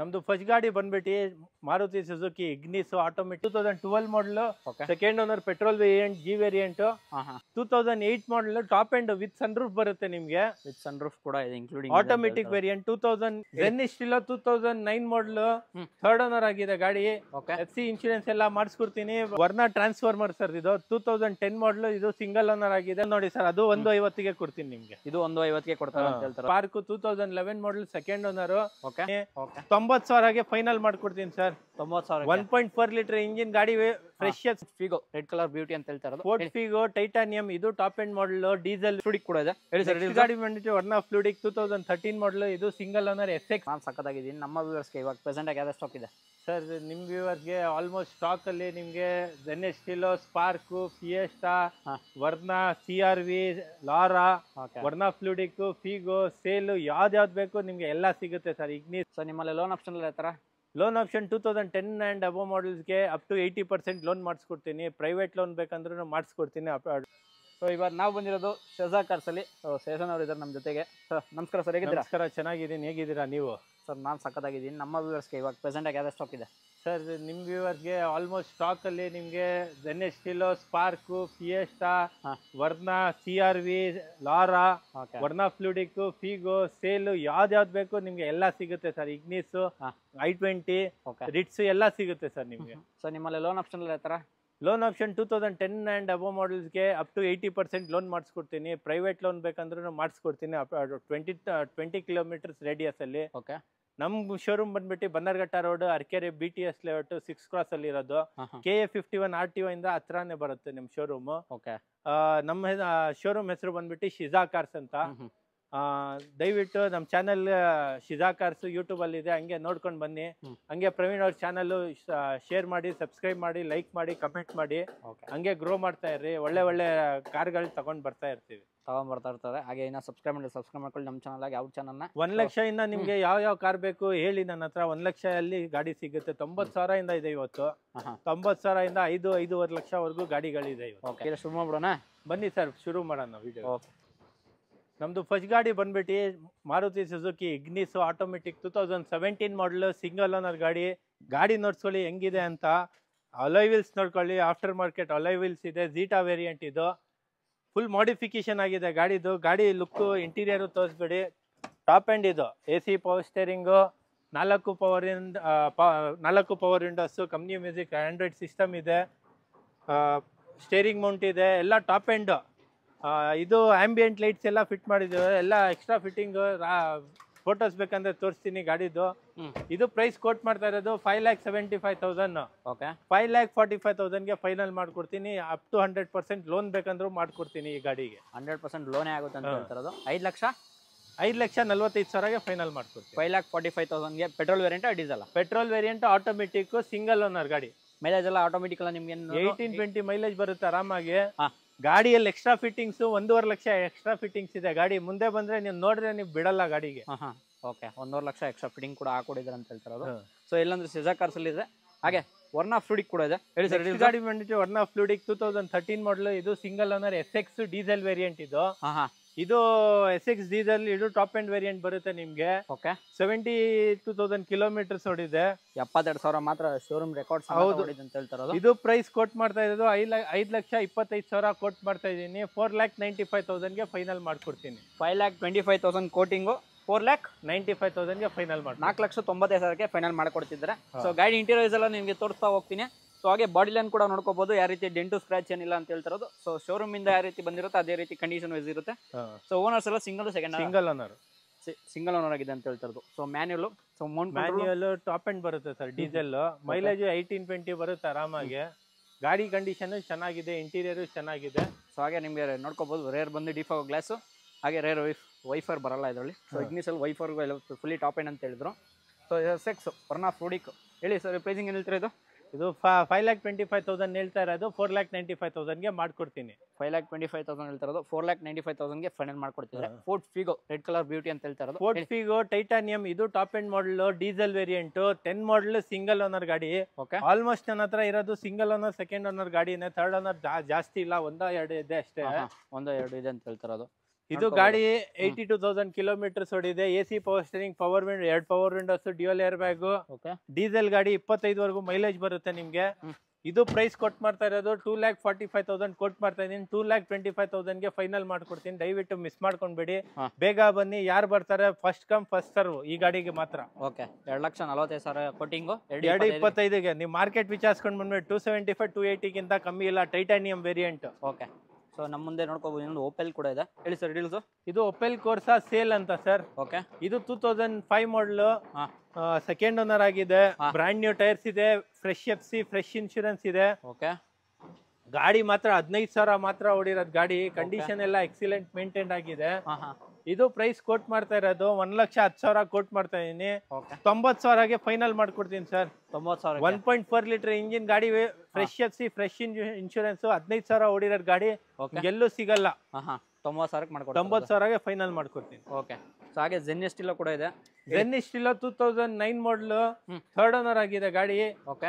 ನಮ್ದು ಫಸ್ಟ್ ಗಾಡಿ ಬಂದ್ಬಿಟ್ಟು Maruti Suzuki Ignis automatic two thousand twelve model second owner petrol variant G variant two thousand eight model top end with sunroof ಬರುತ್ತೆ ನಿಮಗೆ with sunroof ಕೂಡ ಇದೆ including automatic variant two thousand ten ಇಷ್ಟಿಲ್ಲ two thousand nine model third owner ಆಗಿದೆ ಗಾಡಿ F C insurance ಎಲ್ಲ ಮಾಡಿಸ್ಕೊಡ್ತೀನಿ Verna transformer sir ಇದು ಟೂ ತೌಸಂಡ್ ಟೆನ್ ಮಾಡಲ್ ಇದು ಸಿಂಗಲ್ ಓನರ್ ಆಗಿದೆ ನೋಡಿ ಸರ್ ಅದು ಒಂದು ಐವತ್ತಿಗೆ ಕೊಡ್ತೀನಿ ನಿಮಗೆ ಇದು ಒಂದು ಐವತ್ತಿಗೆ ಕೊಡ್ತಾರೆ Spark two thousand eleven model second owner okay ತೊಂಬತ್ತು ಸಾವಿರಗೆ ಫೈನಲ್ ಮಾಡ್ಕೊಡ್ತೀನಿ ಸರ್ ತೊಂಬತ್ತು ಸಾವಿರ one point four litre engine ಗಾಡಿ fresh Figo red colour beauty ಅಂತ ಹೇಳ್ತಾರೆ ಫೋರ್ಟ್ ಫಿಗೋ ಟೈಟಾನಿಯಂ ಇದು top end model diesel Fluidic ಕೂಡ ಇದೆ ಗಾಡಿ ಬಂದಿಟ್ಟು one of Fluidic two thousand thirteen model ಇದು ಸಿಂಗಲ್ ಓನರ್ ಎಫ್ ಎಕ್ಸ್ ನಾನು ಸಕ್ಕತ್ತಾಗಿದ್ದೀನಿ ನಮ್ಮ ವ್ಯೂವರ್ಸ್ಗೆ ಇವಾಗ ಪ್ರೆಸೆಂಟ್ ಆಗಿ ಯಾವ ಸ್ಟಾಕ್ ಇದೆ ಸರ್ ನಿಮ್ ವ್ಯೂವರ್ಸ್ಗೆ ಆಲ್ಮೋಸ್ಟ್ ಸ್ಟಾಕ್ ಅಲ್ಲಿ ನಿಮಗೆ ಎನ್ ಎಸ್ ಟಿಲೋ Spark Fiesta Verna C R V Laura Verna Fluidic Figo sale ಯಾವ್ದು ಯಾವ್ದು ಬೇಕು ನಿಮ್ಗೆ ಎಲ್ಲ ಸಿಗುತ್ತೆ ಸರ್ ಇಗ್ನಿ ಸೊ ನಿಮ್ಮಲ್ಲಿ ಲೋನ್ ಆಪ್ಷನ್ ಎಲ್ಲ ಥರ loan option two thousand ten and above ಮಾಡಲ್ಸ್ಗೆ up to eighty percent loan ಮಾಡಿಸ್ಕೊಡ್ತೀನಿ ಪ್ರೈವೇಟ್ ಲೋನ್ ಬೇಕಂದ್ರೂ ಮಾಡಿಸ್ಕೊಡ್ತೀನಿ ಅಪ್ ಸೊ ಇವಾಗ ನಾವು ಬಂದಿರೋದು ಶೆಜಾ ಕಾರ್ಸಲ್ಲಿ ಸೊ ಶೇಷನ್ ಅವರು ಇದ್ದಾರೆ ನಮ್ಮ ಜೊತೆಗೆ ಸರ್ ನಮಸ್ಕಾರ ಸರ್ ಹೇಗಿದ್ದೀರಾ ನಮಸ್ಕಾರ ಚೆನ್ನಾಗಿದ್ದೀನಿ ಹೇಗಿದ್ದೀರಾ ನೀವು ಸರ್ ನಾನು ಸಕ್ಕತ್ತಾಗಿದ್ದೀನಿ ನಮ್ಮ ವ್ಯವಸ್ಥೆ ಇವಾಗ ಪ್ರೆಸೆಂಟಾಗಿ ಯಾವ ಸ್ಟಾಕ್ ಇದೆ ಸರ್ ನಿಮ್ಮ ವ್ಯೂವರ್ಸ್ಗೆ ಆಲ್ಮೋಸ್ಟ್ ಸ್ಟಾಕ್ ನಿಮಗೆ ನಿಮ್ಗೆ ಎಸ್ ಟಿಲೋ Spark Fiesta Verna C R V Laura Verna Fluidic Figo sale ಯಾವ್ದ್ ಬೇಕು ನಿಮ್ಗೆ ಎಲ್ಲ ಸಿಗುತ್ತೆ sir Ignis I twenty Ritz ಎಲ್ಲ ಸಿಗುತ್ತೆ ಸರ್ ನಿಮ್ಗೆ ಸೊ ನಿಮ್ಮಲ್ಲಿ ಲೋನ್ ಆಪ್ಷನ್ ಎಲ್ಲ loan option two thousand ten and above ಮಾಡಲ್ಸ್ಗೆ up to eighty percent loan ಮಾಡಿಸ್ಕೊಡ್ತೀನಿ ಪ್ರೈವೇಟ್ ಲೋನ್ ಬೇಕಂದ್ರೂ ಮಾಡಿಸ್ಕೊಡ್ತೀನಿ ಟ್ವೆಂಟಿ ಟ್ವೆಂಟಿ ಕಿಲೋಮೀಟರ್ಸ್ ರೇಡಿಯಸಲ್ಲಿ ಓಕೆ ನಮ್ ಶೋರೂಮ್ ಬಂದ್ಬಿಟ್ಟು Bannerghatta road Arkere B T S layout six cross ಅಲ್ಲಿ ಇರೋದು K A fifty one R T O ಇಂದ ಹತ್ರನೇ ಬರುತ್ತೆ ನಿಮ್ ಶೋರೂಮ್ ನಮ್ಮ ಶೋರೂಮ್ ಹೆಸರು ಬಂದ್ಬಿಟ್ಟು ಶಿಜಾ ಕಾರ್ಸ್ ಅಂತ ದಯವಿಟ್ಟು ನಮ್ಮ ಚಾನಲ್ ಶಿಜಾಕಾರ್ಸ್ ಅಲ್ಲಿ ಇದೆ ಹಂಗೆ ನೋಡ್ಕೊಂಡು ಬನ್ನಿ ಹಂಗೆ ಪ್ರವೀಣ್ ಅವ್ರ ಚಾನೆಲ್ ಶೇರ್ ಮಾಡಿ ಸಬ್ಸ್ಕ್ರೈಬ್ ಮಾಡಿ ಲೈಕ್ ಮಾಡಿ ಕಮೆಂಟ್ ಮಾಡಿ ಹಂಗೆ ಗ್ರೋ ಮಾಡ್ತಾ ಇರ್ರಿ ಒಳ್ಳೆ ಒಳ್ಳೆ ಕಾರ್ಗಳು ತಗೊಂಡ್ ಬರ್ತಾ ಇರ್ತೀವಿ ತಗೊಂಡ್ ಬರ್ತಾ ಇರ್ತಾರೆ ಹಾಗೆ ಇನ್ನ ಸಬ್ಸ್ಕ್ರೈಬ್ ಮಾಡಿ ಸಬ್ಸ್ಕ್ರೈಬ್ ಮಾಡ್ಕೊಳ್ಳಿ ನಮ್ಮ ಚಾನಲ್ ಯಾವ ಚಾನಲ್ನ ಒಂದ್ ಲಕ್ಷ ಇಂದ ನಿಮ್ಗೆ ಯಾವ ಯಾವ ಕಾರ್ ಬೇಕು ಹೇಳಿ ನನ್ನ ಹತ್ರ ಒಂದ್ ಲಕ್ಷ ಅಲ್ಲಿ ಗಾಡಿ ಸಿಗುತ್ತೆ ತೊಂಬತ್ ಇಂದ ಇದೆ ಇವತ್ತು ತೊಂಬತ್ ಇಂದ ಐದು ಐದೂವರೆ ಲಕ್ಷವರೆಗೂ ಗಾಡಿಗಳಿದೆ ಇವತ್ತು ಶುರು ಮಾಡೋಣ ಬನ್ನಿ ಸರ್ ಶುರು ಮಾಡೋಣ ವಿಡಿಯೋ ನಮ್ಮದು ಫಸ್ಟ್ ಗಾಡಿ ಬಂದ್ಬಿಟ್ಟು Maruti Suzuki Ignis automatic two thousand seventeen model single owner ಗಾಡಿ ಗಾಡಿ ನೋಡ್ಸ್ಕೊಳ್ಳಿ ಹೆಂಗಿದೆ ಅಂತ ಅಲೈವಿಲ್ಸ್ ನೋಡ್ಕೊಳ್ಳಿ ಆಫ್ಟರ್ ಮಾರ್ಕೆಟ್ ಅಲೈವಿಲ್ಸ್ ಇದೆ ಜೀಟಾ ವೇರಿಯಂಟ್ ಇದು ಫುಲ್ ಮಾಡಿಫಿಕೇಶನ್ ಆಗಿದೆ ಗಾಡಿದು ಗಾಡಿ ಲುಕ್ಕು ಇಂಟೀರಿಯರು ತೋರಿಸ್ಬೇಡಿ ಟಾಪ್ ಆ್ಯಂಡ್ ಇದು ಎ ಸಿ ಪವರ್ ಸ್ಟೇರಿಂಗು ನಾಲ್ಕು ಪವರ್ ಇಂಡ್ ನಾಲ್ಕು power windows company music Android system ಇದೆ ಸ್ಟೇರಿಂಗ್ ಮೌಂಟ್ ಇದೆ ಎಲ್ಲ ಟಾಪ್ ಎಂಡು ಇದು ಆ್ಯಂಬಿಯೆಂಟ್ ಲೈಟ್ಸ್ ಎಲ್ಲ ಫಿಟ್ ಮಾಡಿದ್ವಿ ಎಲ್ಲ ಎಕ್ಸ್ಟ್ರಾ ಫಿಟ್ಟಿಂಗ್ ಫೋಟೋಸ್ ಬೇಕಂದ್ರೆ ತೋರಿಸ್ತೀನಿ ಗಾಡಿದು ಇದು ಪ್ರೈಸ್ ಕೋಟ್ ಮಾಡ್ತಾ ಇರೋದು five lakh seventy five thousand okay five lakh forty five ತೌಸಂಡ್ಗೆ ಫೈನಲ್ ಮಾಡ್ಕೊಡ್ತೀನಿ up to hundred percent loan ಬೇಕಂದ್ರೂ ಮಾಡ್ಕೊಡ್ತೀನಿ ಈ ಗಾಡಿಗೆ ಹಂಡ್ರೆಡ್ ಪರ್ಸೆಂಟ್ ಲೋನೇ ಆಗುತ್ತೆ ಅಂತ ಐದ್ ಐದು ಲಕ್ಷ ಐದು ಲಕ್ಷ ನಲ್ವತ್ತೈದು ಸಾವಿರಗೆ ಫೈನಲ್ ಮಾಡ್ಕೊಡ್ತೀನಿ ಫೈವ್ ಲ್ಯಾಕ್ ಫಾರ್ಟಿ ಫೈವ್ ತೌಸಂಡ್ಗೆ petrol variant diesel petrol variant automatic single owner ಗಾಡಿ ಮೈಲೇಜ್ ಎಲ್ಲ ಆಟೋಮೆಟಿಕ್ ಎಲ್ಲ ನಿಮ್ಗೆ ಏಯ್ಟೀನ್ ಟ್ವೆಂಟಿ ಮೈಲೇಜ್ ಬರುತ್ತೆ ಆರಾಮಾಗಿ ಗಾಡಿಯಲ್ಲಿ ಎಕ್ಸ್ಟ್ರಾ ಫಿಟ್ಟಿಂಗ್ಸ್ ಒಂದೂವರೆ ಲಕ್ಷ ಎಕ್ಸ್ಟ್ರಾ ಫಿಟ್ಟಿಂಗ್ಸ್ ಇದೆ ಗಾಡಿ ಮುಂದೆ ಬಂದ್ರೆ ನೀವು ನೋಡಿದ್ರೆ ನೀವು ಬಿಡಲ್ಲ ಗಾಡಿಗೆ ಓಕೆ ಒಂದೂವರೆ ಲಕ್ಷ ಎಕ್ಸ್ಟ್ರಾ ಫಿಟ್ಟಿಂಗ್ ಕೂಡ ಹಾಕೊಡಿದ್ರೆ ಅಂತ ಹೇಳ್ತಾರೆ ಅದು ಸೊ ಇಲ್ಲಾಂದ್ರೆ ಸಿಜಾ ಕಾರ್ಸಲ್ಲಿ ಇದೆ ಹಾಗೆ ಆಫ್ ಫ್ಲೂಡಿಕ್ ಕೂಡ ಇದೆ ಹೇಳಿ ಸರ್ ಗಾಡಿ Fluidic two thousand thirteen model ಇದು single owner S X diesel variant ಇದು ಇದು ಎಸ್ ಎಕ್ಸ್ ಡೀಸೆಲ್ ಇದು ಟಾಪ್ ಎಂಡ್ ವೇರಿಯಂಟ್ ಬರುತ್ತೆ ನಿಮ್ಗೆ okay seventy two thousand kilometres ನೋಡಿದೆ ಎಪ್ಪತ್ತೆರಡು ಸಾವಿರ ಮಾತ್ರ ಶೋರೂಮ್ ರೆಕಾರ್ಡ್ಸ್ ಹೌದು ಅಂತ ಹೇಳ್ತಾರಲ್ಲ ಇದು ಪ್ರೈಸ್ ಕೊಟ್ ಮಾಡ್ತಾ ಇರೋದು ಐದು ಲಕ್ಷ ಇಪ್ಪತ್ತೈದು ಸಾವಿರ ಕೋಟ್ ಮಾಡ್ತಾ ಇದ್ದೀನಿ ಫೋರ್ ಲ್ಯಾಕ್ ನೈಂಟಿ ಫೈವ್ ಗೆ ಫೈನಲ್ ಮಾಡ್ಕೊಡ್ತೀನಿ five lakh twenty five thousand quoting four lakh ninety five thousand ಗೆ ಫೈನಲ್ ಮಾಡಿ ನಾಲ್ಕು ಲಕ್ಷ ತೊಂಬತ್ತೈದು ಸಾವಿರಕ್ಕೆ ಫೈನಲ್ ಮಾಡ್ಕೊಡ್ತಿದ್ರೆ ಸೊ ಗಾಡಿ ಇಂಟೀರಿಯರ್ಸ್ ಎಲ್ಲ ನಿಮ್ಗೆ ತೋರಿಸ್ತಾ ಹೋಗ್ತೀನಿ ಸೊ ಹಾಗೆ ಬಾಡಿ ಲೈನ್ ಕೂಡ ನೋಡ್ಕೋಬಹುದು ಯಾವ ರೀತಿ ಡೆಂಟು ಸ್ಕ್ರಾಚ್ ಏನಿಲ್ಲ ಅಂತ ಹೇಳ್ತಾರೋದು ಸೊ ಶೋರೂಮ್ ಇಂದ ಯಾವ ರೀತಿ ಬಂದಿರುತ್ತೆ ಅದೇ ರೀತಿ ಕಂಡೀಷನ್ ವೈಸ್ ಇರುತ್ತೆ ಸೊ ಓನರ್ಸ್ ಎಲ್ಲ single second single owner single owner ಆಗಿದೆ ಅಂತ ಹೇಳ್ತಾರದು so manual so mount manual top end ಬರುತ್ತೆ sir diesel mileage eighteen twenty ಬರುತ್ತೆ ಆರಾಮಾಗಿ ಗಾಡಿ ಕಂಡೀಷನ್ ಚೆನ್ನಾಗಿದೆ ಇಂಟೀರಿಯರ್ ಚೆನ್ನಾಗಿದೆ ಸೊ ಹಾಗೆ ನಿಮಗೆ ನೋಡ್ಕೋಬಹುದು ರೇರ್ ಬಂದು ಡಿಫೋ ಗ್ಲಾಸ್ ಹಾಗೆ ರೇರ್ ವೈಫ್ ವೈಫರ್ ಬರಲ್ಲ ಇದರಲ್ಲಿ ಸೊ ಇಗ್ನಿಸಲ್ ವೈಫರ್ಗೂ ಫುಲ್ಲಿ ಟಾಪ್ ಎಂಡ್ ಅಂತ ಹೇಳಿದ್ರು ಸೊ ಸೆಕ್ಸ್ ವರ್ನ್ ಆಫ್ ರೂಡಿಕ್ ಹೇಳಿ ಸರ್ ಪ್ರೈಸಿಂಗ್ ಏನು ಹೇಳ್ತೀರಾ ಇದು ಇದು five lakh twenty five thousand ಹೇಳ್ತಾ ಇರೋದು ಫೋರ್ ಲ್ಯಾಕ್ ನೈಂಟಿ ಫೈವ್ ತೌಸಂಡ್ಗೆ ಮಾಡ್ಕೊಡ್ತೀನಿ five lakh twenty five thousand ಹೇಳ್ತಾ ಇರೋದು ಫೋರ್ ಲ್ಯಾಕ್ ನೈಂಟಿ ಫೈವ್ ತೌಸಂಡ್ಗೆ ಫೈನಲ್ ಮಾಡ್ಕೊಡ್ತೀನಿ Ford Figo red colour beauty ಅಂತ ಹೇಳ್ತಾ ಇರೋದು ಫೋರ್ಟ್ ಫಿಗೋ ಟೈಟಾನಿಯಂ ಇದು top end model diesel variant ten model single owner ಗಾಡಿ ಓಕೆ ಆಲ್ಮೋಸ್ಟ್ ನನ್ನ ಹತ್ರ ಇರೋದು ಸಿಂಗಲ್ ಓನರ್ ಸೆಕೆಂಡ್ ಓನರ್ ಗಾಡಿನೇ ಥರ್ಡ್ ಓನರ್ ಜಾಸ್ತಿ ಇಲ್ಲ ಒಂದ ಎರಡು ಇದೆ ಅಷ್ಟೇ ಒಂದ ಎರಡು ಇದೆ ಅಂತ ಹೇಳ್ತಾ ಇರೋದು ಇದು ಗಾಡಿ ಏಯ್ಟಿ ಟೂ ತೌಸಂಡ್ ಕಿಲೋಮೀಟರ್ಸ್ ಹೊಡಿದೆ A C power steering power wind ಎರಡ್ power windows dual air bag diesel ಗಾಡಿ ಇಪ್ಪತ್ತೈದವರೆಗೂ ಮೈಲೇಜ್ ಬರುತ್ತೆ ನಿಮ್ಗೆ ಇದು ಪ್ರೈಸ್ ಕೊಟ್ಟು ಮಾಡ್ತಾ ಇರೋದು two lakh forty five thousand quote ಮಾಡ್ತಾ ಇದೀನಿ ಟೂ ಲ್ಯಾಕ್ ಟ್ವೆಂಟಿ ಫೈವ್ ಗೆ ಫೈನಲ್ ಮಾಡ್ಕೊಡ್ತೀನಿ ದಯವಿಟ್ಟು ಮಿಸ್ ಮಾಡ್ಕೊಂಡ್ಬೇಡಿ ಬೇಗ ಬನ್ನಿ ಯಾರು ಬರ್ತಾರೆ ಫಸ್ಟ್ ಕಮ್ ಫಸ್ಟ್ ಸರ್ವ್ ಈ ಗಾಡಿಗೆ ಮಾತ್ರ ಓಕೆ ಲಕ್ಷ ನಲವತ್ತೈದು ಸಾವಿರ ಇಪ್ಪತ್ತೈದಿಗೆ ನೀವು ಮಾರ್ಕೆಟ್ ವಿಚಾರಿಸ್ಕೊಂಡು ಬಂದ್ಬಿಟ್ಟು ಟೂ ಸೆವೆಂಟಿ ಫೈವ್ ಟೂ ಏಯ್ಟಿಗಿಂತ ಕಮ್ಮಿ ಇಲ್ಲ ಟೈಟಾನಿಯಂ ವೇರಿಯಂಟ್ ಓಕೆ ಸೊ ನಮ್ಮ ಮುಂದೆ ನೋಡ್ಕೋಬಹುದು ಇನ್ನೊಂದು ಓಪೆಲ್ ಕೂಡ ಇದೆ ಹೇಳಿ ಸರ್ ಡೀಲ್ಸ್ ಇದು ಓಪೆಲ್ ಕೋರ್ಸಾ ಸೇಲ್ ಅಂತ ಸರ್ ಓಕೆ ಇದು two thousand five model second owner ಆಗಿದೆ ಬ್ರಾಂಡ್ ನ್ಯೂ ಟೈರ್ಸ್ ಇದೆ fresh F C fresh insurance ಇದೆ ಓಕೆ ಗಾಡಿ ಮಾತ್ರ ಹದಿನೈದು ಸಾವಿರ ಮಾತ್ರ ಓಡಿರೋದು ಗಾಡಿ ಕಂಡೀಷನ್ ಎಲ್ಲ ಎಕ್ಸಿಲೆಂಟ್ ಮೇಂಟೈನ್ ಆಗಿದೆ ಇದು ಪ್ರೈಸ್ ಕೋಟ್ ಮಾಡ್ತಾ ಇರೋದು ಒಂದ್ ಲಕ್ಷ ಹತ್ತು ಸಾವಿರ ಕೋಟ್ ಮಾಡ್ತಾ ಇದೀನಿ ತೊಂಬತ್ ಸಾವಿರಗೆ ಫೈನಲ್ ಮಾಡ್ಕೊಡ್ತೀನಿ ಸರ್ ತೊಂಬತ್ ಸಾವಿರ one point four litre engine ಗಾಡಿ ಫ್ರೆಶ್ ಎಫ್ಸಿ ಫ್ರೆಶ್ ಇನ್ಶೂರೆನ್ಸ್ ಹದಿನೈದು ಸಾವಿರ ಓಡಿರೋ ಗಾಡಿ ಎಲ್ಲೂ ಸಿಗಲ್ಲ ತೊಂಬತ್ ಸಾವಿರ ತೊಂಬತ್ ಸಾವಿರಗೆ ಫೈನಲ್ ಮಾಡ್ಕೊಡ್ತೀನಿ ಓಕೆ ಸೊ ಹಾಗೆ ಜೆನ್ ಎಸ್ಟಿಲ್ಲ ಕೂಡ ಇದೆ Zen Estilo two thousand nine model third owner ಆಗಿದೆ ಗಾಡಿ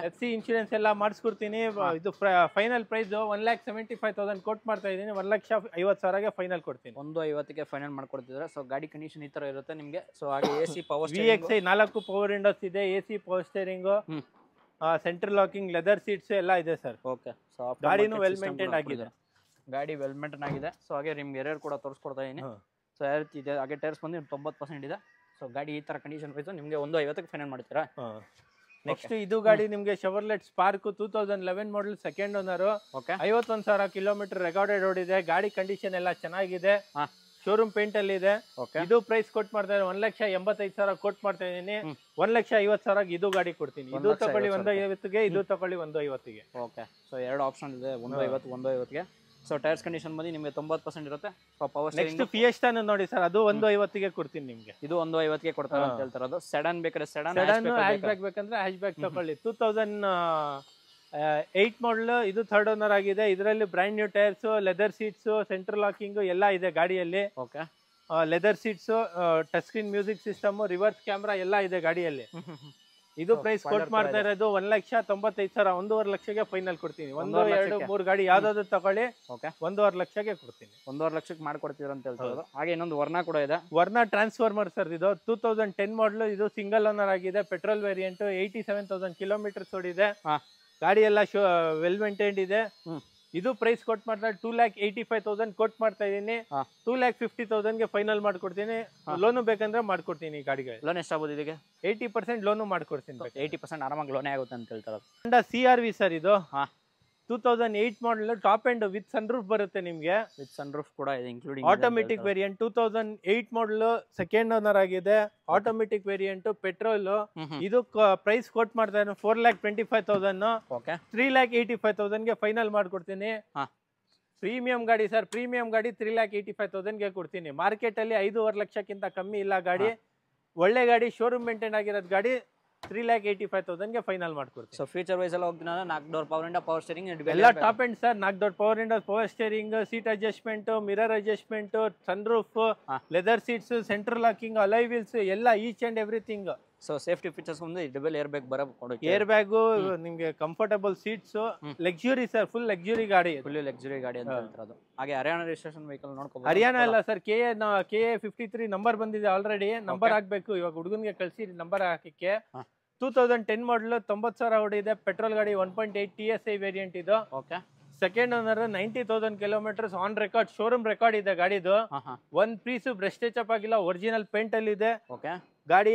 ಎಫ್ ಸಿ ಇನ್ಶೂರೆನ್ಸ್ ಎಲ್ಲ ಮಾಡಿಸ್ಕೊಡ್ತೀನಿ ಇದು final price one lakh seventy five thousand quote ಮಾಡ್ತಾ ಇದ್ದೀನಿ ಒನ್ ಲಕ್ಷ ಐವತ್ತು ಸಾವಿರಗೆ ಫೈನಲ್ ಕೊಡ್ತೀನಿ ಒಂದು ಐವತ್ತಿಗೆ ಫೈನಲ್ ಮಾಡ್ಕೊಡ್ತಿದ್ರೆ ಸೊ ಗಾಡಿ ಕಂಡೀಷನ್ ಈ ತರ ಇರುತ್ತೆ ನಿಮಗೆ ಸೊ ಹಾಗೆ A C power V X I ನಾಲ್ಕು ಪವರ್ ವಿಂಡೋಸ್ ಇದೆ A C power steering central locking leather seats ಎಲ್ಲ ಇದೆ ಸರ್ ಓಕೆ ಸೊ ಗಾಡಿನೂ ವೆಲ್ ಮೇಂಟೈನ್ ಆಗಿದೆ ಗಾಡಿ ವೆಲ್ ಮೇಂಟೈನ್ ಆಗಿದೆ ಸೊ ಹಾಗೆ ನಿಮ್ಗೆ ಎರಡು ಕೂಡ ತೋರಿಸ್ಕೊಡ್ತಾ ಇದೀನಿ ಸೊ ಯಾವ ರೀತಿ ಇದೆ ಹಾಗೆ ಟೈರ್ಸ್ ಬಂದು ತೊಂಬತ್ತು ಪರ್ಸೆಂಟ್ ಇದೆ ಸೊ ಗಾಡಿ ಈ ಥರ ಕಂಡೀಷನ್ ಪ್ರೈಸು ನಿಮಗೆ ಒಂದು ಐವತ್ತಕ್ಕೆ ಫೈನಲ್ ಮಾಡ್ತೀರಾ ನೆಕ್ಸ್ಟ್ ಇದು ಗಾಡಿ ನಿಮಗೆ Chevrolet Spark two thousand eleven model second owner okay ಐವತ್ತೊಂದು ಸಾವಿರ ಕಿಲೋಮೀಟರ್ ರೆಕಾರ್ಡೆಡ್ ಇದೆ ಗಾಡಿ ಕಂಡೀಷನ್ ಎಲ್ಲ ಚೆನ್ನಾಗಿದೆ ಶೋರೂಮ್ ಪೇಂಟ್ ಅಲ್ಲಿ ಇದೆ ಇದು ಪ್ರೈಸ್ ಕೊಟ್ ಮಾಡ್ತಾ ಇದ್ದಾರೆ ಒಂದ್ ಲಕ್ಷ ಎಂಬತ್ತೈದು ಸಾವಿರ ಕೊಟ್ಟು ಮಾಡ್ತಾ ಇದ್ದೀನಿ ಒಂದ್ ಲಕ್ಷ ಐವತ್ ಸಾವಿರ ಇದು ಗಾಡಿ ಕೊಡ್ತೀನಿ ಇದು ತಗೊಳ್ಳಿ ಒಂದು ಐವತ್ತಿಗೆ ಇದು ತಗೊಳ್ಳಿ ಒಂದು ಐವತ್ತಿಗೆ ಓಕೆ ಸೊ ಎರಡು ಆಪ್ಷನ್ ಇದೆ ಒಂದು ಐವತ್ತು ಒಂದು ಐವತ್ತಿಗೆ ಸೊ ಟೈರ್ಸ್ ಕಂಡೀಷನ್ ಬಂದು ನಿಮಗೆ ತೊಂಬತ್ತು ಪರ್ಸೆಂಟ್ ಇರುತ್ತೆ ಸೊ ಪವರ್ ನೆಕ್ಸ್ಟ್ ಫಿಯೆಸ್ಟಾನು ನೋಡಿ ಸರ್ ಅದು ಒಂದು ಐವತ್ತಿಗೆ ಕೊಡ್ತೀನಿ ನಿಮಗೆ ಇದು ಒಂದು ಐವತ್ತಿಗೆ ಕೊಡ್ತಾರೆ ಅಂತ ಹೇಳ್ತಾರೆ ಅದು ಸೆಡನ್ ಬೇಕಾದ್ರೆ ಸೆಡನ್ ಹ್ಯಾಶ್ ಬ್ಯಾಕ್ ಬೇಕಂದ್ರೆ ಹ್ಯಾಶ್ ಬ್ಯಾಕ್ ತಗೊಳ್ಳಿ ಟೂ ತೌಸಂಡ್ ಏಯ್ಟ್ ಮಾಡಲ್ ಇದು ಥರ್ಡ್ ಓನರ್ ಆಗಿದೆ ಇದರಲ್ಲಿ brand new tyres leather seats central locking ಎಲ್ಲ ಇದೆ ಗಾಡಿಯಲ್ಲಿ okay leather seats touch screen music system reverse camera ಎಲ್ಲ ಇದೆ ಗಾಡಿಯಲ್ಲಿ ಇದು ಪ್ರೈಸ್ ಕೊಟ್ಟು ಮಾಡ್ತಾ ಇರೋದು ಒಂದ್ ಲಕ್ಷ ತೊಂಬತ್ತೈದು ಸಾವಿರ ಒಂದೂವರೆ ಲಕ್ಷಕ್ಕೆ ಫೈನಲ್ ಕೊಡ್ತೀನಿ ಒಂದು ಎರಡು ಮೂರು ಗಾಡಿ ಯಾವ್ದಾದ್ರು ತಗೊಳ್ಳಿ ಒಂದೂವರೆ ಲಕ್ಷಕ್ಕೆ ಕೊಡ್ತೀನಿ ಒಂದೂವರೆ ಲಕ್ಷಕ್ಕೆ ಮಾಡ್ಕೊಡ್ತೀರ ಅಂತ ಹಾಗೆ ಇನ್ನೊಂದು ವರ್ಣ ಕೂಡ ಇದೆ ವರ್ಣ ಟ್ರಾನ್ಸ್ಫಾರ್ಮರ್ ಸರ್ ಇದು ಟೂ ತೌಸಂಡ್ ಟೆನ್ ಮಾಡಲ್ ಇದು ಸಿಂಗಲ್ ಓನರ್ ಆಗಿದೆ petrol variant eighty seven thousand kilometres ಓಡಿದೆ ಗಾಡಿ ಎಲ್ಲ ವೆಲ್ ಮೇಂಟೈನ್ಡ್ ಇದೆ ಇದು ಪ್ರೈಸ್ ಕೊಟ್ ಮಾಡ್ತಾ two lakh eighty five thousand quote ಮಾಡ್ತಾ ಇದ್ದೀನಿ ಟೂ ಲ್ಯಾಕ್ ಫಿಫ್ಟಿ ತೌಸಂಡ್ ಗೆ ಫೈನಲ್ ಮಾಡ್ಕೊಡ್ತೀನಿ ಲೋನು ಬೇಕಂದ್ರೆ ಮಾಡ್ಕೊಡ್ತೀನಿ ಗಾಡಿಗೆ ಲೋನ್ ಎಷ್ಟಾಗ್ಬೋದು ಇದಕ್ಕೆ ಏಯ್ಟಿ ಪರ್ಸೆಂಟ್ ಲೋನು ಮಾಡ್ಕೊಡ್ತೀನಿ ಏಯ್ಟಿ ಪರ್ಸೆಂಟ್ ಆರಾಮಾಗಿ ಲೋನೇ ಆಗುತ್ತೆ ಅಂತ ಹೇಳ್ತಾರೆ ಸಿ ಆರ್ ವಿ ಸರ್ ಇದು two thousand eight model top end with sunroof ಬರುತ್ತೆ ನಿಮಗೆ ವಿತ್ ಸನ್ ರೂಫ್ ಕೂಡ ಇದೆ including automatic variant two thousand eight model second owner ಆಗಿದೆ ಆಟೋಮೆಟಿಕ್ ವೇರಿಯಂಟ್ ಪೆಟ್ರೋಲ್ ಇದು ಪ್ರೈಸ್ ಕೊಟ್ಟು ಮಾಡ್ತಾ ಇದ್ದೀನಿ four lakh twenty five thousand okay three lakh eighty five ತೌಸಂಡ್ಗೆ ಫೈನಲ್ ಮಾಡ್ಕೊಡ್ತೀನಿ ಪ್ರೀಮಿಯಂ ಗಾಡಿ ಸರ್ ಪ್ರೀಮಿಯಂ ಗಾಡಿ ತ್ರೀ ಲ್ಯಾಕ್ ಏಟಿ ಫೈವ್ ತೌಸಂಡ್ಗೆ ಕೊಡ್ತೀನಿ ಮಾರ್ಕೆಟಲ್ಲಿ ಐದುವರೆ ಲಕ್ಷಕ್ಕಿಂತ ಕಮ್ಮಿ ಇಲ್ಲ ಗಾಡಿ ಒಳ್ಳೆ ಗಾಡಿ ಶೋರೂಮ್ ಮೇಂಟೈನ್ ಆಗಿರೋದು ಗಾಡಿ ತ್ರೀ ಲ್ಯಾಕ್ ಏಯ್ಟಿ ಫೈವ್ ತೌಸಂಡ್ಗೆ ಫೈನಲ್ ಮಾಡ್ಕೊಡ್ತೀವಿ ಸೊ ಫ್ಯೂಚರ್ ವೈಸ್ ಎಲ್ಲ ಹೋಗ್ತೀನಿ ನಾಕ್ door power window power steering ಎಲ್ಲ ಟಾಪ್ ಎಂಡ್ ಸರ್ ನಾಕ್ door power window power steering seat adjustment mirror adjustment sunroof leather seats central locking alloy wheels ಎಲ್ಲ each and everything so safety features ಬಂದು double air bag ಬರ air bag ನಿಮಗೆ comfortable seats luxury sir full luxury ಗಾಡಿ full luxury ಗಾಡಿ ಅಂತ ಹಾಗೆ Haryana registration vehicle ನೋಡ್ಕೋ ಹರಿಯಾಣ ಅಲ್ಲ sir K A K A fifty three number ಬಂದಿದೆ ಆಲ್ರೆಡಿ ನಂಬರ್ ಹಾಕ್ಬೇಕು ಇವಾಗ ಹುಡುಗನ್ಗೆ ಕಳಿಸಿ ನಂಬರ್ ಹಾಕಿಕ್ಕೆ ಟೂ ತೌಸಂಡ್ ಟೆನ್ ಮಾಡಲ್ ತೊಂಬತ್ತು ಸಾವಿರ ಹೊಡಿದೆ ಪೆಟ್ರೋಲ್ ಗಾಡಿ one point eight T S I variant ಇದು okay second owner ninety thousand kilometres on record showroom record ಇದೆ ಗಾಡಿದು ಒಂದ್ ಪೀಸು ಬ್ರಷ್ ಟಚ್ ಅಪ್ ಆಗಿಲ್ಲ ಒರಿಜಿನಲ್ ಪೇಂಟ್ ಅಲ್ಲಿ ಇದೆ ಗಾಡಿ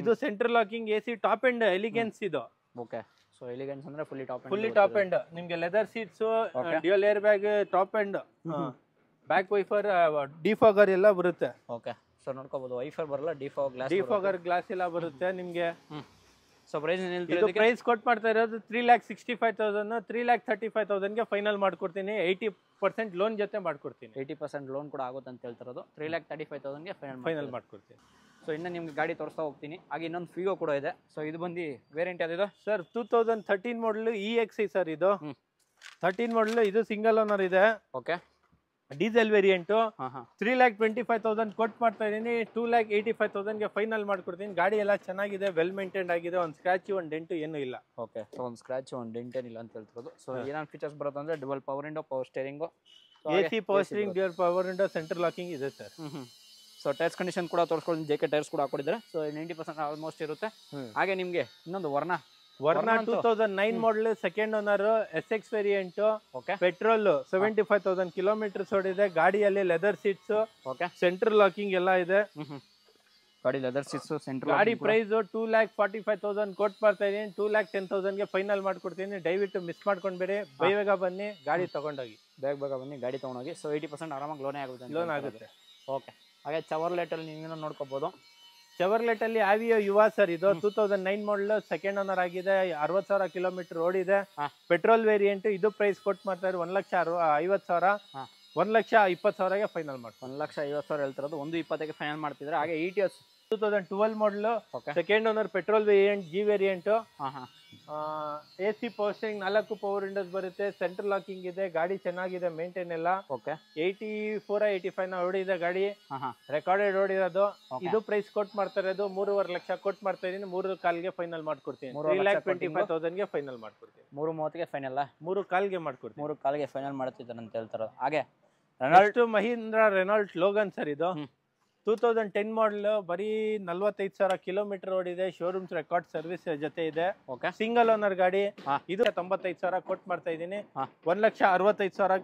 ಇದು centre locking AC top end elegance ಇದು ಓಕೆ ಸೊ ಎಲಿಗೆನ್ಸ್ ಅಂದ್ರೆ fully top end fully top end ನಿಮಗೆ leather seats dual air bag top end back wiper defogger ಎಲ್ಲ ಬರುತ್ತೆ ಓಕೆ ಸೊ ನೋಡ್ಕೋಬಹುದು ವೈಫರ್ ಬರಲ್ಲ ಡಿಫಾಗ್ ಗ್ಲಾಸ್ ಡಿಫಾಗರ್ ಗ್ಲಾಸ್ ಎಲ್ಲ ಬರುತ್ತೆ ನಿಮಗೆ ಸೊ ಪ್ರೈಸ್ ಇದು ಪ್ರೈಸ್ ಕೊಟ್ ಮಾಡ್ತಾ ಇರೋದು three lakh sixty five thousand three lakh thirty five ತೌಸಂಡ್ಗೆ ಫೈನಲ್ ಮಾಡ್ಕೊಡ್ತೀನಿ ಏಯ್ಟಿ ಪರ್ಸೆಂಟ್ ಲೋನ್ ಜೊತೆ ಮಾಡ್ಕೊಡ್ತೀನಿ ಏಯ್ಟಿ ಪರ್ಸೆಂಟ್ ಲೋನ್ ಕೂಡ ಆಗುತ್ತೆ ಅಂತ ಹೇಳ್ತಿರೋದು ತ್ರೀ ಲ್ಯಾಕ್ ತರ್ಟಿ ಫೈವ್ ತೌಸಂಡ್ಗೆ ಫೈನಲ್ ಫೈನಲ್ ಮಾಡ್ಕೊಡ್ತೀನಿ ಸೊ ಇನ್ನ ನಿಮ್ಗೆ ಗಾಡಿ ತೋರಿಸ್ತಾ ಹೋಗ್ತೀನಿ ಹಾಗೆ ಇನ್ನೊಂದು ಫಿಗೋ ಕೂಡ ಇದೆ ಸೊ ಇದು ಬಂದು ವೇರಿಯಂಟ್ ಯಾವ್ದು sir two thousand thirteen model E X sir ಇದು ತರ್ಟೀನ್ ಮಾಡಲ್ e ಇದು ಸಿಂಗಲ್ ಓನರ್ ಇದೆ okay diesel variant three lakh twenty five thousand ಕೊಟ್ಟು ಮಾಡ್ತಾ ಇದ್ದೀನಿ ಟೂ ಲ್ಯಾಕ್ ಏಯ್ಟಿ ಫೈವ್ ಗೆ ಫೈನಲ್ ಮಾಡ್ಕೊಡ್ತೀನಿ ಗಾಡಿ ಎಲ್ಲ ಚೆನ್ನಾಗಿದೆ ವೆಲ್ ಮೇಂಟೈನ್ ಆಗಿದೆ ಒಂದು ಸ್ಕ್ರಾಚ್ ಒಂದು ಡೆಂಟು ಏನೂ ಇಲ್ಲ ಓಕೆ ಸೊ ಒಂದು ಸ್ಕ್ರಾಚ್ ಒಂದು ಡೆಂಟ್ ಏನಿಲ್ಲ ಅಂತ ಹೇಳ್ಬೋದು ಸೊ ಏನೇನು ಫೀಚರ್ಸ್ ಬರುತ್ತೆ ಅಂದ್ರೆ double power window power steering A C power steering dual power window central locking ಇದೆ ಸರ್ ಸೊ ಟೈರ್ಸ್ ಕಂಡೀಷನ್ ಕೂಡ ತೋರಿಸ್ಕೊಂಡು ಜೆ ಕೆ ಟೈರ್ಸ್ ಕೂಡ ಹಾಕೊಂಡಿದ್ದಾರೆ ಸೊ ನೈಂಟಿ ಪರ್ಸೆಂಟ್ ಆಲ್ಮೋಸ್ಟ್ ಇರುತ್ತೆ ಹಾಗೆ ನಿಮಗೆ ಇನ್ನೊಂದು Verna Verna two thousand nine model second owner S X variant petrol seventy five thousand kilometres ಓಡಿದೆ ಗಾಡಿಯಲ್ಲಿ ಲೆದರ್ ಸೀಟ್ಸ್ ಸೆಂಟ್ರಲ್ ಲಾಕಿಂಗ್ ಎಲ್ಲ ಇದೆ ಗಾಡಿ ಲೆದರ್ ಸೀಟ್ಸ್ ಸೆಂಟ್ರಲ್ ಗಾಡಿ price two lakh forty five thousand ಕೊಟ್ಟು ಬರ್ತಾ ಇದೀನಿ ಟೂ ಲ್ಯಾಕ್ ಟೆನ್ ತೌಸಂಡ್ಗೆ ಫೈನಲ್ ಮಾಡ್ಕೊಡ್ತೀನಿ ದಯವಿಟ್ಟು ಮಿಸ್ ಮಾಡ್ಕೊಂಡ್ಬೇಡಿ ಬೇಗ ಬನ್ನಿ ಗಾಡಿ ತಗೊಂಡೋಗಿ ಬೇಗ ಬೇಗ ಬನ್ನಿ ಗಾಡಿ ತಗೊಂಡೋಗಿ ಸೊ ಏಯ್ಟಿ ಪರ್ಸೆಂಟ್ ಆರಾಮಾಗಿ ಲೋನೇ ಆಗುತ್ತೆ ಲೋನ್ ಆಗುತ್ತೆ ಓಕೆ ಹಾಗೆ ಚವರ್ಲೆಟಲ್ಲಿ ನೀವೇನೋ ನೋಡ್ಕೋಬೋದು ಚವರ್ಲೆಟಲ್ಲಿ ಆವಿಯೋ ಯುವ ಸರ್ ಇದು two thousand nine model second owner ಆಗಿದೆ ಅರವತ್ ಸಾವಿರ ಕಿಲೋಮೀಟರ್ ರೋಡ್ ಇದೆ ಪೆಟ್ರೋಲ್ ವೇರಿಯಂಟ್ ಇದು ಪ್ರೈಸ್ ಕೊಟ್ಟು ಮಾಡ್ತಾ ಇದ್ರು ಒಂದ್ ಲಕ್ಷ ಐವತ್ ಸಾವಿರ ಒಂದ್ ಲಕ್ಷ ಇಪ್ಪತ್ತು ಸಾವಿರಗೆ ಫೈನಲ್ ಮಾಡಿ ಒಂದ್ ಲಕ್ಷ ಐವತ್ತು ಸಾವಿರ ಹೇಳ್ತಿರೋದು ಒಂದು ಇಪ್ಪತ್ತಕ್ಕೆ ಫೈನಲ್ ಮಾಡ್ತಿದ್ರೆ ಹಾಗೆ E T S two thousand twelve model second owner petrol variant G variant A C posting ನಾಲ್ಕು ಪವರ್ ವಿಂಡೋಸ್ ಬರುತ್ತೆ ಸೆಂಟರ್ ಲಾಕಿಂಗ್ ಇದೆ ಗಾಡಿ ಚೆನ್ನಾಗಿದೆ ಮೇಂಟೈನ್ ಎಲ್ಲ okay eighty four eighty five ನಾವು ಓಡಿದೆ ಗಾಡಿ ರೆಕಾರ್ಡೆಡ್ ಓಡಿರೋದು ಇದು ಪ್ರೈಸ್ ಕೊಟ್ ಮಾಡ್ತಾರೆ ಅದು ಮೂರುವರೆ ಲಕ್ಷ ಕೊಟ್ ಮಾಡ್ತಾ ಇದೀನಿ ಮೂರು ಕಾಲ್ಗೆ ಫೈನಲ್ ಮಾಡ್ಕೊಡ್ತೀನಿ three lakh twenty five thousand ಗೆ ಫೈನಲ್ ಮಾಡ್ಕೊಡ್ತೀನಿ ಮೂರು ಮೂವತ್ತಿಗೆ ಫೈನಲ್ ಮೂರು ಕಾಲ್ಗೆ ಮಾಡ್ಕೊಡ್ತೀನಿ ಮೂರು ಕಾಲ್ಗೆ ಫೈನಲ್ ಮಾಡ್ತಿದ್ದಾರೆ ಅಂತ ಹೇಳ್ತಾರೆ ಹಾಗೆ Renault Mahindra Renault Logan sir ಇದು ಟೂ ತೌಸಂಡ್ ಟೆನ್ ಮಾಡಲ್ ಬರೀ ನಲ್ವತ್ತೈದು ಸಾವಿರ ಕಿಲೋಮೀಟರ್ ಓಡಿದೆ ಶೋರೂಮ್ಸ್ ರೆಕಾರ್ಡ್ ಸರ್ವಿಸ್ ಜೊತೆ ಇದೆ ಸಿಂಗಲ್ ಓನರ್ ಗಾಡಿ ಇದು ತೊಂಬತ್ತೈದು ಸಾವಿರ ಕೊಟ್ಟು ಮಾಡ್ತಾ ಇದ್ದೀನಿ ಒಂದ್ ಲಕ್ಷ ಅರವತ್ತೈದು ಸಾವಿರ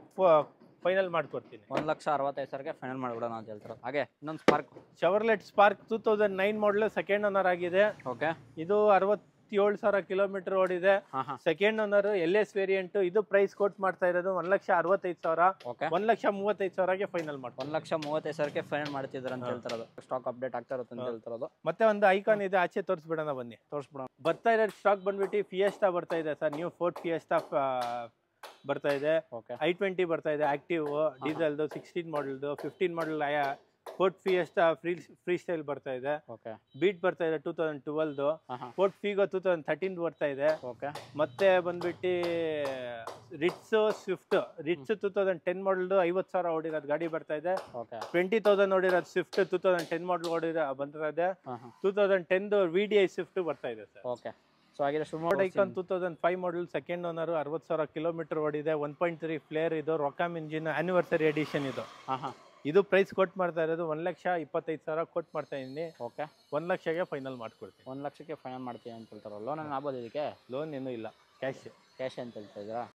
ಫೈನಲ್ ಮಾಡ್ಕೊಡ್ತೀನಿ ಒಂದ್ ಲಕ್ಷ ಅರವತ್ತೈದು ಸಾವಿರಕ್ಕೆ ಫೈನಲ್ ಮಾಡ್ಬಿಡೋಣ ಅಂತ ಹೇಳ್ತಾರೆ ಹಾಗೆ ಇನ್ನೊಂದು Spark Chevrolet Spark two thousand nine model second owner ಆಗಿದೆ ಓಕೆ ಇದು ಅರವತ್ತು ಏಳು ಸಾವಿರ ಕಿಲೋಮೀಟರ್ ಓಡಿದೆ second owner L S variant ಇದು ಪ್ರೈಸ್ ಕೊಟ್ಟು ಮಾಡ್ತಾ ಇರೋದು ಒಂದ್ ಲಕ್ಷ ಅರವತ್ತೈದು ಸಾವಿರ ಒಂದ್ ಲಕ್ಷ ಮೂವತ್ತೈದು ಸಾವಿರಕ್ಕೆ ಫೈನಲ್ ಮಾಡಿ ಒಂದ್ ಲಕ್ಷ ಮೂವತ್ತೈದು ಸಾವಿರಕ್ಕೆ ಫೈನಲ್ ಮಾಡ್ತಿದ್ದಾರೆ ಅಂತ ಸ್ಟಾಕ್ ಅಪ್ಡೇಟ್ ಆಗ್ತಾ ಇರುತ್ತೆ ಅಂತ ಹೇಳ್ತಾರದು ಮತ್ತೆ ಒಂದು ಐಕಾನ್ ಇದೆ ಆಚೆ ತೋರಿಸ್ಬಿಡೋಣ ಬನ್ನಿ ತೋರಿಸ್ಬಿಡೋಣ ಬರ್ತಾ ಇರೋ ಸ್ಟಾಕ್ ಬಂದ್ಬಿಟ್ಟು ಫಿಯೆಸ್ಟಾ ಬರ್ತಾ ಇದೆ ಸರ್ ನೀವು ಫೋರ್ ಫಿಯೆಸ್ಟಾ ಬರ್ತಾ ಇದೆ ಐ ಟ್ವೆಂಟಿ ಬರ್ತಾ ಇದೆ ಆಕ್ಟಿವ್ ಡೀಸೆಲ್ದು ಸಿಕ್ಸ್ಟೀನ್ ಮಾಡಲ್ದು ಫಿಫ್ಟೀನ್ ಮಾಡಲ್ ಫೋರ್ಟ್ ಫೀ ಫ್ರೀ ಫ್ರೀ ಸ್ಟೈಲ್ ಬರ್ತಾ ಇದೆ ಬೀಟ್ ಬರ್ತಾ ಇದೆ ಟೂ ತೌಸಂಡ್ ಟ್ವೆಲ್ದು Ford Figo two thousand thirteen ಬರ್ತಾ ಇದೆ ಮತ್ತೆ ಬಂದ್ಬಿಟ್ಟು Ritz Swift Ritz two thousand ten model ಐವತ್ತು ಸಾವಿರ ಓಡಿರೋದು ಗಾಡಿ ಬರ್ತಾ ಇದೆ ಟ್ವೆಂಟಿ ತೌಸಂಡ್ ಓಡಿರೋದು Swift two thousand ten model ಓಡಿ ಬರ್ತಾ ಇದೆ ಟೂ ತೌಸಂಡ್ ಟೆನ್ದು ವಿ ಡಿ ಐ ಸ್ವಿಫ್ಟ್ ಬರ್ತಾ ಇದೆ okay two thousand five model second owner ಅರವತ್ತು ಸಾವಿರ ಕಿಲೋಮೀಟರ್ ಓಡಿದೆ ಒನ್ ಪಾಯಿಂಟ್ ತ್ರೀ ಫ್ಲೇರ್ ಇದು ರೊಕ್ಕಾಮ್ ಇಂಜಿನ್ ಆನಿವರ್ಸರಿ ಎಡಿಷನ್ ಇದು uh-huh. ಇದು ಪ್ರೈಸ್ ಕೊಟ್ಟು ಮಾಡ್ತಾ ಇರೋದು ಒಂದು ಲಕ್ಷ ಇಪ್ಪತ್ತೈದು ಸಾವಿರ ಕೊಟ್ಟು ಮಾಡ್ತಾ ಇದ್ದೀನಿ ಓಕೆ ಒಂದು ಲಕ್ಷಕ್ಕೆ ಫೈನಲ್ ಮಾಡ್ಕೊಡ್ತೀನಿ ಒಂದು ಲಕ್ಷಕ್ಕೆ ಫೈನಲ್ ಮಾಡ್ತೀನಿ ಅಂತ ಹೇಳ್ತಾರಲ್ಲ ಲೋನ್ ಆಗ್ಬೋದು ಇದಕ್ಕೆ ಲೋನ್ ಏನೂ ಇಲ್ಲ ಕ್ಯಾಶ್ ಕ್ಯಾಶ್ ಅಂತ ಹೇಳ್ತಾ ಇದ್ದೀರಾ